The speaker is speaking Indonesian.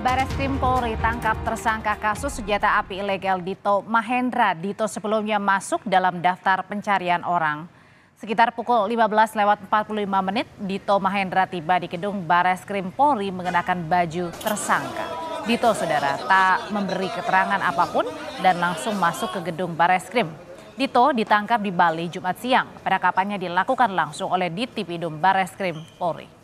Bares Krim Polri tangkap tersangka kasus senjata api ilegal Dito Mahendra. Dito sebelumnya masuk dalam daftar pencarian orang. Sekitar pukul 15 lewat 45 menit, Dito Mahendra tiba di gedung Bares Krim Polri mengenakan baju tersangka. Dito, saudara, tak memberi keterangan apapun dan langsung masuk ke gedung Bares Krim. Dito ditangkap di Bali Jumat siang. Penangkapannya dilakukan langsung oleh Ditipidum Bares Krim Polri.